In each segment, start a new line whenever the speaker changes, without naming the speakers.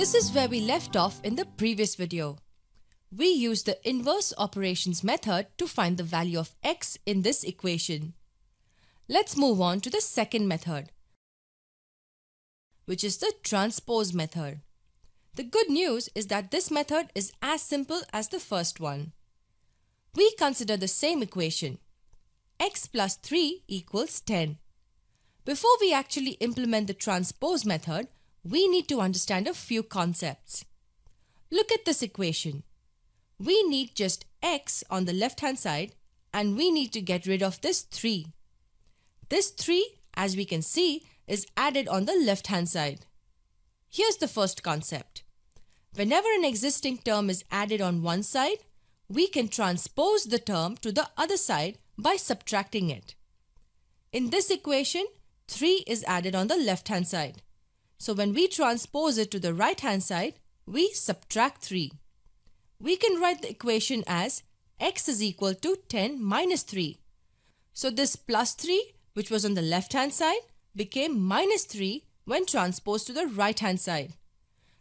This is where we left off in the previous video. We used the inverse operations method to find the value of x in this equation. Let's move on to the second method, which is the transpose method. The good news is that this method is as simple as the first one. We consider the same equation, x plus 3 equals 10. Before we actually implement the transpose method, we need to understand a few concepts. Look at this equation. We need just x on the left hand side and we need to get rid of this 3. This 3, as we can see, is added on the left hand side. Here's the first concept. Whenever an existing term is added on one side, we can transpose the term to the other side by subtracting it. In this equation, 3 is added on the left hand side. So when we transpose it to the right hand side, we subtract 3. We can write the equation as x is equal to 10 minus 3. So this plus 3 which was on the left hand side became minus 3 when transposed to the right hand side.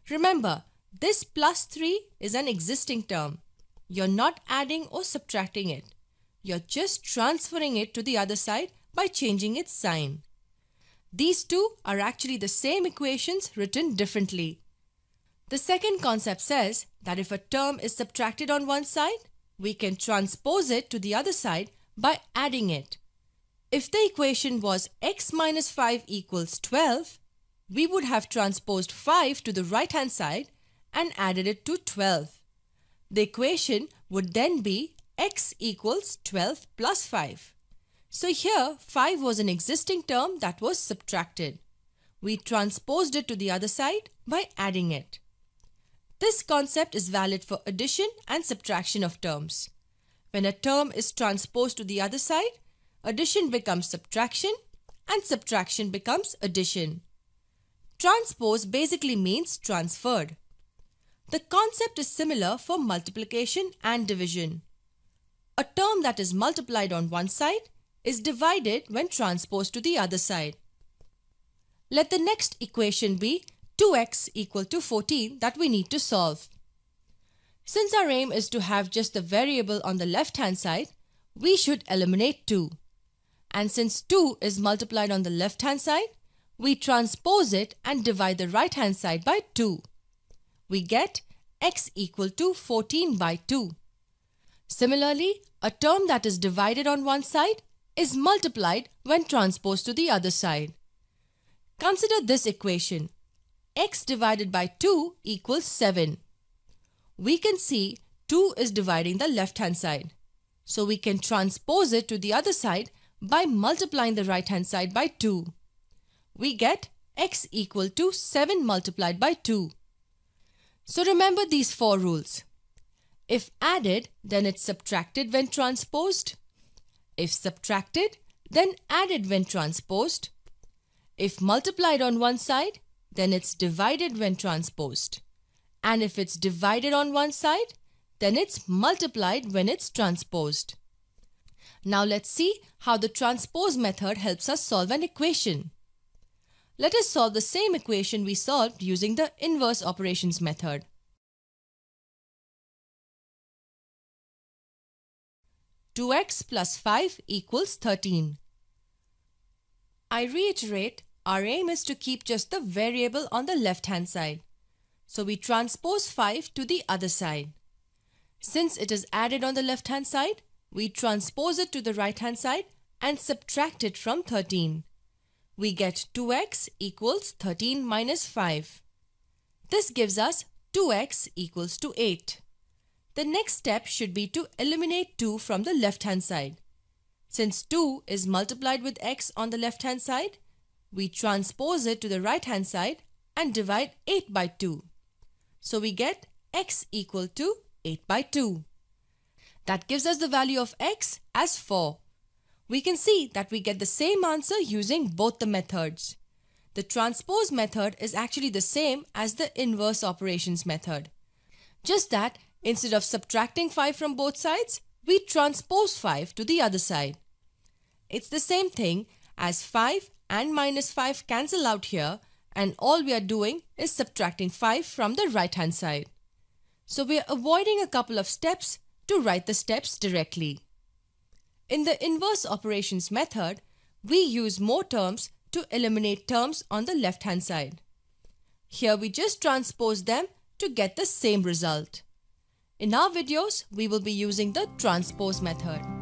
Remember, this plus 3 is an existing term. You're not adding or subtracting it. You're just transferring it to the other side by changing its sign. These two are actually the same equations written differently. The second concept says that if a term is subtracted on one side, we can transpose it to the other side by adding it. If the equation was x minus 5 equals 12, we would have transposed 5 to the right hand side and added it to 12. The equation would then be x equals 12 plus 5. So here 5 was an existing term that was subtracted. We transposed it to the other side by adding it. This concept is valid for addition and subtraction of terms. When a term is transposed to the other side, addition becomes subtraction and subtraction becomes addition. Transpose basically means transferred. The concept is similar for multiplication and division. A term that is multiplied on one side is divided when transposed to the other side. Let the next equation be 2x equal to 14 that we need to solve. Since our aim is to have just the variable on the left hand side, we should eliminate 2. And since 2 is multiplied on the left hand side, we transpose it and divide the right hand side by 2. We get x equal to 14 by 2. Similarly, a term that is divided on one side is multiplied when transposed to the other side. Consider this equation. x divided by 2 equals 7. We can see 2 is dividing the left hand side. So we can transpose it to the other side by multiplying the right hand side by 2. We get x equal to 7 multiplied by 2. So remember these four rules. If added, then it's subtracted when transposed. If subtracted, then added when transposed. If multiplied on one side, then it's divided when transposed. And if it's divided on one side, then it's multiplied when it's transposed. Now let's see how the transpose method helps us solve an equation. Let us solve the same equation we solved using the inverse operations method. 2x plus 5 equals 13. I reiterate, our aim is to keep just the variable on the left hand side. So we transpose 5 to the other side. Since it is added on the left hand side, we transpose it to the right hand side and subtract it from 13. We get 2x equals 13 minus 5. This gives us 2x equals to 8. The next step should be to eliminate 2 from the left hand side. Since 2 is multiplied with x on the left hand side, we transpose it to the right hand side and divide 8 by 2. So we get x equal to 8 by 2. That gives us the value of x as 4. We can see that we get the same answer using both the methods. The transpose method is actually the same as the inverse operations method. Just that Instead of subtracting 5 from both sides, we transpose 5 to the other side. It's the same thing as 5 and minus 5 cancel out here and all we are doing is subtracting 5 from the right hand side. So we are avoiding a couple of steps to write the steps directly. In the inverse operations method, we use more terms to eliminate terms on the left hand side. Here we just transpose them to get the same result. In our videos, we will be using the transpose method.